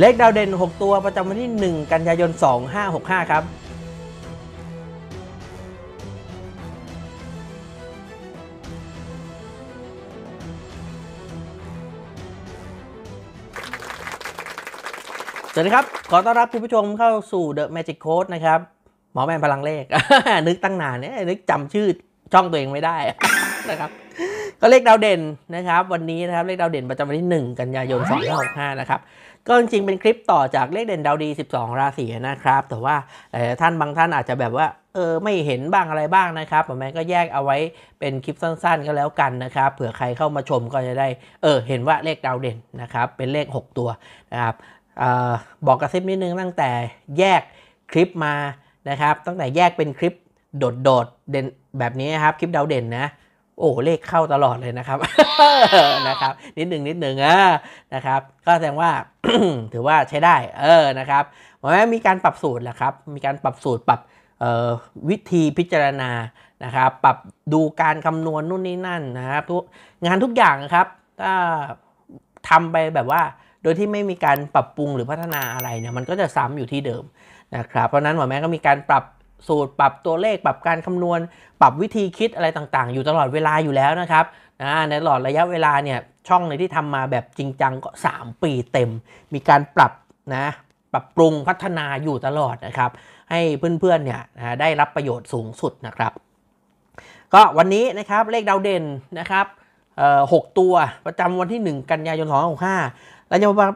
เลขดาวเด่น 6 ตัวประจำวันที่ 1 กันยายน2565 ครับ สวัสดีครับ ขอต้อนรับคุณผู้ชมเข้าสู่ The Magic Code นะครับ หมอแมนพลังเลข นึกตั้งนานเนี่ย นึกจำชื่อช่องตัวเองไม่ได้นะครับก็เลขดาวเด่นนะครับวันนี้นะครับเลขดาวเด่นประจำวันที่1กันยายน2565นะครับก็จริงๆเป็นคลิปต่อจากเลขเด่นดาวดี 12 ราศีนะครับแต่ว่าท่านบางท่านอาจจะแบบว่าเออไม่เห็นบ้างอะไรบ้างนะครับผมแม่ก็แยกเอาไว้เป็นคลิปสั้น ๆก็แล้วกันนะครับเผื่อใครเข้ามาชมก็จะได้เออเห็นว่าเลขดาวเด่นนะครับเป็นเลข 6 ตัวนะครับออบอกกระซิบนิดนึงตั้งแต่แยกคลิปมานะครับตั้งแต่แยกเป็นคลิปโดดๆเด่นแบบนี้นะครับคลิปดาวเด่นนะโอ้ เลขเข้าตลอดเลยนะครับนะครับนิดหนึ่งนิดหนึ่งอ่ะนะครับก็แสดงว่าถือว่าใช้ได้เออนะครับแม้มีการปรับสูตรแหละครับ มีการปรับสูตรปรับวิธีพิจารณานะครับปรับดูการคำนวณนู่นนี่นั่นนะครับทุกงานทุกอย่างครับถ้าทำไปแบบว่า โดยที่ไม่มีการปรับปรุงหรือพัฒนาอะไรเนี่ยมันก็จะซ้ำอยู่ที่เดิมนะครับเพราะนั้นหมอแม่ก็มีการปรับสูตรปรับตัวเลขปรับการคำนวณ ปรับวิธีคิดอะไรต่างๆ อยู่ตลอดเวลาอยู่แล้วนะครับ ในตลอดระยะเวลาเนี่ยช่องในที่ทำมาแบบจริงจังก็3ปีเต็ม มีการปรับนะปรับปรุงพัฒนาอยู่ตลอดนะครับให้เพื่อนๆเนี่ยได้รับประโยชน์สูงสุดนะครับ ก็วันนี้นะครับเลขดาวเด่นนะครับหกตัวประจำวันที่ 1 กันยายน 2565เราจะมา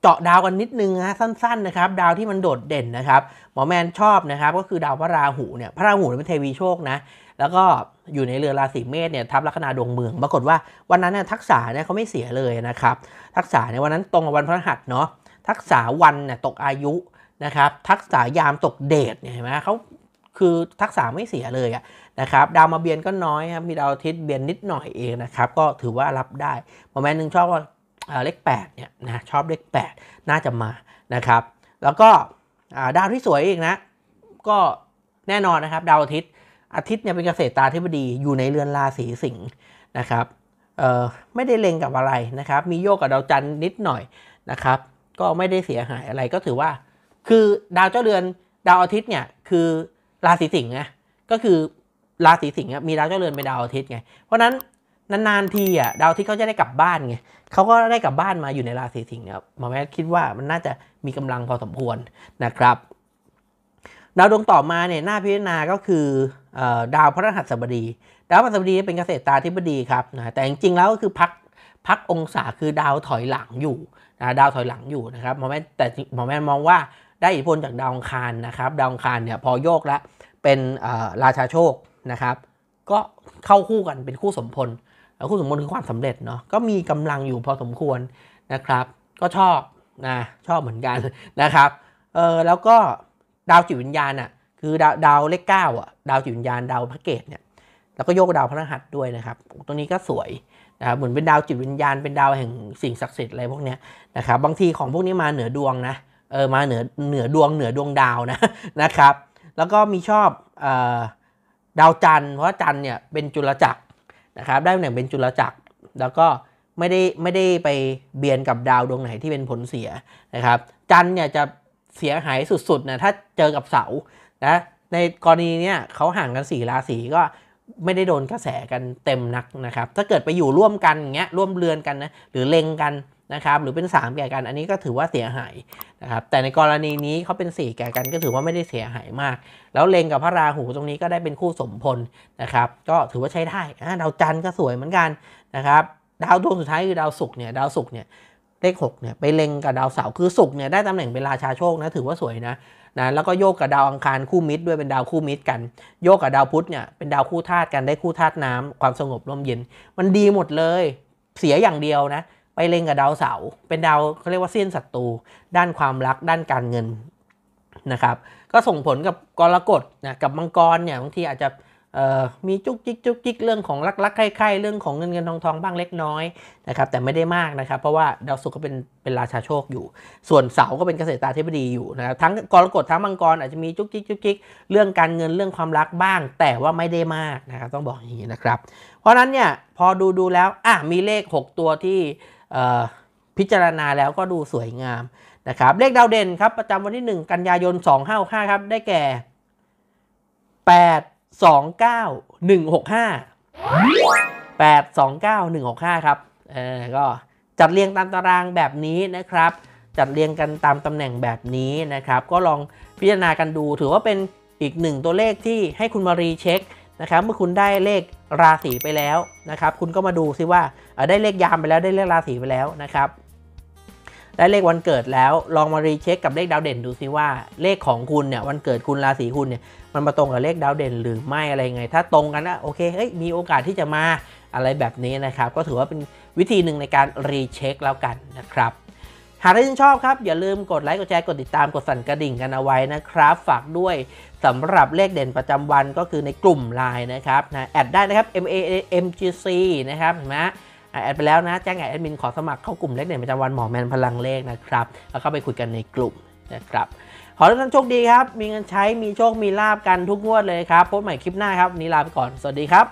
เจาะดาวกันนิดนึงนะสั้นๆนะครับดาวที่มันโดดเด่นนะครับหมอแมน ชอบนะครับก็คือ ดาวพระราหูเนี่ยพระราหูเป็นเทวีโชคนะแล้วก็อยู่ในเรือราศีเมษเนี่ยทับลัคนาดวงเมือง ปรากฏว่าวันนั้นเนี่ยทักษะเนี่ยเขาไม่เสียเลยนะครับทักษะในวันนั้นตรงกับวันพฤหัสเนาะทักษะวันเนี่ยตกอายุนะครับทักษะยามตกเดทเนี่ยเห็นไหมเขาคือทักษะไม่เสียเลยอะนะครับดาวมาเบียนก็น้อยครับมีดาวอาทิตย์เบียนนิดหน่อยเองนะครับก็ถือว่ารับได้หมอแมนหนึ่งชอบเลข8เนี่ยนะชอบเลข8 น่าจะมานะครับ แล้วก็ดาวที่สวยอีกนะก็แน่นอนนะครับดาวอาทิตย์อาทิตย์เนี่ยเป็นเกษตรตาธิบดีอยู่ในเรือนราศีสิงห์นะครับไม่ได้เล็งกับอะไรนะครับมีโยกกับดาวจันทร์นิดหน่อยนะครับ ก็ไม่ได้เสียหายอะไรก็ถือว่า คือดาวเจ้าเรือนดาวอาทิตย์เนี่ยคือราศีสิงห์นะก็คือราศีสิงห์มีดาวเจ้าเรือนเป็นดาวอาทิตย์ไงเพราะนั้นนานๆทีอ่ะดาวที่เขาจะได้กลับบ้านไงเขาก็ได้กลับบ้านมาอยู่ในราศีสิงห์ครับหมอแม่คิดว่ามันน่าจะมีกำลังพอสมควรนะครับดาวดวงต่อมาเนี่ยหน้าพิจารณาก็คือดาวพระรหัสบดี ดาวพระรหัสบดีเป็นเกษตรตาธิบดีครับนะแต่จริงๆแล้วก็คือพักพักองศาคือดาวถอยหลังอยู่นะดาวถอยหลังอยู่นะครับหมอแม่แต่หมอแม่มองว่าได้อิทธิพลจากดาวองคารนะครับดาวองคารเนี่ยพอโยกแล้วเป็นราชาโชคนะครับ ก็เข้าคู่กันเป็นคู่สมพลแล้วคุณสมบูรณ์คือความสำเร็จเนาะก็มีกำลังอยู่พอสมควรนะครับ ก็ชอบนะชอบเหมือนกันนะครับเออแล้วก็ดาวจิตวิญญาณอ่ะคือดาวดาวเลขเก้าอ่ะดาวจิตวิญญาณ ดาวพระเกตเนี่ยแล้วก็โยกดาวพระรหัสด้วยนะครับตรงนี้ก็สวยนะครับเหมือนเป็นดาวจิตวิญญาณเป็นดาวแห่งสิ่งศักดิ์สิทธิ์อะไรพวกนี้นะครับ บางทีของพวกนี้มาเหนือดวงนะเออมาเหนือเหนือดวงเหนือดวงดาวนะนะครับ แล้วก็มีชอบดาวจันทร์เพราะจันทร์เนี่ยเป็นจุลจักรนะครับได้ตำแหน่งเป็นจุลจักรแล้วก็ไม่ได้ไม่ได้ไปเบียนกับดาวดวงไหนที่เป็นผลเสียนะครับ จันเนี่ยจะเสียหายสุดๆนะถ้าเจอกับเสานะในกรณีเนี้ยเขาห่างกัน4ราศีก็ไม่ได้โดนกระแสกันเต็มนักนะครับถ้าเกิดไปอยู่ร่วมกันอย่างเงี้ยร่วมเรือนกันนะหรือเล็งกันนะครับหรือเป็น 3แก่กันอันนี้ก็ถือว่าเสียหายนะครับแต่ในกรณีนี้เขาเป็น 4 แก่กันก็ถือว่าไม่ได้เสียหายมาก แล้วเลงกับพระราหูตรงนี้ก็ได้เป็นคู่สมพลนะครับ ก็ถือว่าใช้ได้ดาวจันทร์ก็สวยเหมือนกันนะครับดาวดวงสุดท้ายคือดาวศุกร์เนี่ยดาวศุกร์เนี่ยเลขหเนี่ยไปเลงกับดาวเสาร์คือศุกร์เนี่ยได้ตำแหน่งเป็นราชาโชคนะถือว่าสวยนะนะแล้วก็โยกกับดาวอังคารคู่มิตรด้วยเป็นดาวคู่มิตรกัน โยกกับดาวพุธเนี่ยเป็นดาวคู่ธาตุกันได้คู่ธาตุน้ำ ความสงบร่มเย็นมันดีหมดเลยเสียอย่างเดียวนะไปเล็งกับดาวเสาร์เป็นดาวเขาเรียกว่าเส้นศัตรูด้านความรักด้านการเงินนะครับก็ส่งผลกับกรกฎนะกับมังกรเนี่ยบางทีอาจจะมีจุกจิกจุกจิกเรื่องของรักรักใคร่ๆเรื่องของเงินเงินทองทองบ้างเล็กน้อยนะครับแต่ไม่ได้มากนะครับ เพราะว่าดาวศุกร์ก็เป็นเป็นราชาโชคอยู่ ส่วนเสาก็เป็นเกษตราธิบดีอยู่นะครับทั้งกรกฎทั้งมังกรอาจจะมีจุกจิกจุกจิกเรื่องการเงินเรื่องความรักบ้าง แต่ว่าไม่ได้มากนะครับต้องบอกอย่างนี้นะครับเพราะนั้นเนี่ยพอดูดูแล้วอ่ะมีเลข 6 ตัวที่พิจารณาแล้วก็ดูสวยงามนะครับเลขดาวเด่นครับประจำวันที่1กันยายน 2565ครับได้แก่ 8 2 9 1 6 5 8 2 9 1 6 5ครับเออก็จัดเรียงตามตารางแบบนี้นะครับ จัดเรียงกันตามตำแหน่งแบบนี้นะครับ ก็ลองพิจารณากันดูถือว่าเป็นอีกหนึ่งตัวเลขที่ให้คุณมารีเช็คนะครับเมื่อคุณได้เลขราศีไปแล้วนะครับ คุณก็มาดูซิว่าได้เลขยามไปแล้วได้เลขราศีไปแล้วนะครับ ได้เลขวันเกิดแล้วลองมารีเช็คกับเลขดาวเด่นดูซิว่าเลขของคุณเนี่ยวันเกิดคุณราศีคุณเนี่ยมันมา ตรงกับเลขดาวเด่น หรือไม่อะไรไง ถ้าตรงกันนะโอเคเฮ้ยมีโอกาสที่จะมาอะไรแบบนี้นะครับ ก็ถือว่าเป็นวิธีหนึ่งในการรีเช็คแล้วกันนะครับหากท่านชอบครับอย่าลืมกดไลค์กดแชร์กดติดตาม กดสั่นกระดิ่งกันเอาไว้นะครับ ฝากด้วยสำหรับเลขเด่นประจำวันก็คือในกลุ่มไลน์นะครับนะแอดได้นะครับ M A M G C นะครับเห็นไหมแอดไปแล้วนะแจ้งแอดมินขอสมัครเข้ากลุ่มเลขเด่นประจำวันหมอแมนพลังเลขนะครับแล้วเข้าไปคุยกันในกลุ่มนะครับขอทุกท่านโชคดีครับมีเงินใช้ มีโชค มีลาบกันทุกงวดเลยครับพบใหม่คลิปหน้าครับ นี้ลาไปก่อนสวัสดีครับ